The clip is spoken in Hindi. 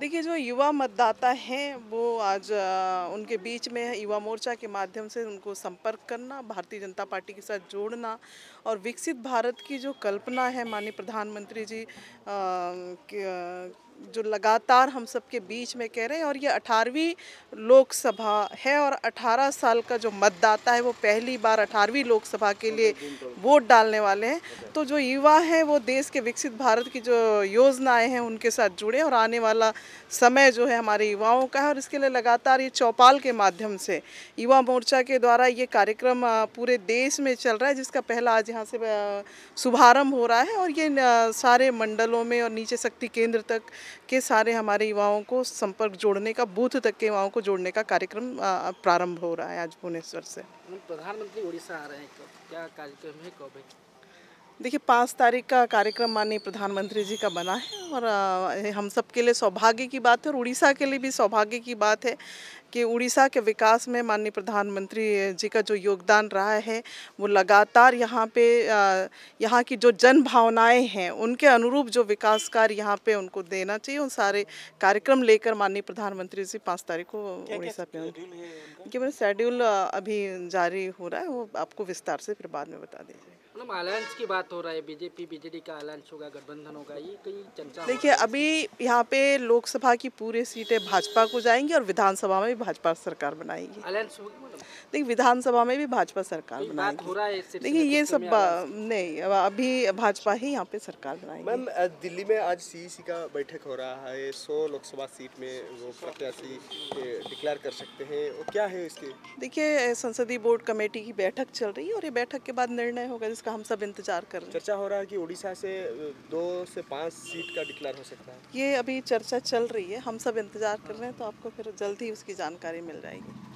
देखिए जो युवा मतदाता हैं वो आज उनके बीच में युवा मोर्चा के माध्यम से उनको संपर्क करना भारतीय जनता पार्टी के साथ जोड़ना और विकसित भारत की जो कल्पना है माननीय प्रधानमंत्री जी आ, जो लगातार हम सबके बीच में कह रहे हैं और ये अठारहवीं लोकसभा है और 18 साल का जो मतदाता है वो पहली बार 18वीं लोकसभा के लिए वोट डालने वाले हैं तो जो युवा हैं वो देश के विकसित भारत की जो योजनाएं हैं उनके साथ जुड़े और आने वाला समय जो है हमारे युवाओं का है और इसके लिए लगातार ये चौपाल के माध्यम से युवा मोर्चा के द्वारा ये कार्यक्रम पूरे देश में चल रहा है जिसका पहला आज यहाँ से शुभारम्भ हो रहा है और ये सारे मंडलों में और नीचे शक्ति केंद्र तक के सारे हमारे युवाओं को संपर्क जोड़ने का बूथ तक के युवाओं को जोड़ने का कार्यक्रम प्रारंभ हो रहा है आज भुवनेश्वर से प्रधानमंत्री उड़ीसा आ रहे हैं क्या कार्यक्रम है है देखिए पाँच तारीख का कार्यक्रम माननीय प्रधानमंत्री जी का बना है और हम सब के लिए सौभाग्य की बात है और उड़ीसा के लिए भी सौभाग्य की बात है कि उड़ीसा के विकास में माननीय प्रधानमंत्री जी का जो योगदान रहा है वो लगातार यहाँ पे यहाँ की जो जन भावनाएँ हैं उनके अनुरूप जो विकास कार्य यहाँ पे उनको देना चाहिए उन सारे कार्यक्रम लेकर माननीय प्रधानमंत्री जी पाँच तारीख को उड़ीसा पे देखिए मेरा शेड्यूल अभी जारी हो रहा है वो आपको विस्तार से फिर बाद में बता दीजिए मतलब अलायंस की बात हो रहा है बीजेपी बीजेडी का अलायंस होगा गठबंधन होगा ये चर्चा देखिए अभी यहाँ पे लोकसभा की पूरी सीटें भाजपा को जाएंगी और विधानसभा में भी भाजपा सरकार बनाएगी अलायंस होगी मतलब? देखिए विधानसभा में भी भाजपा सरकार बनाएगी देखिए ये सब नहीं अभी भाजपा ही यहाँ पे सरकार बनाएगी मैम दिल्ली में आज सी e का बैठक हो रहा है सौ लोकसभा सीट में वो प्रत्याशी डिक्लेयर कर सकते हैं क्या है इसके देखिये संसदीय बोर्ड कमेटी की बैठक चल रही है और ये बैठक के बाद निर्णय होगा जिसका उसका हम सब इंतजार कर रहे हैं चर्चा हो रहा है कि उड़ीसा से दो से पाँच सीट का डिक्लेयर हो सकता है ये अभी चर्चा चल रही है हम सब इंतजार कर रहे हैं तो आपको फिर जल्द ही उसकी जानकारी मिल जाएगी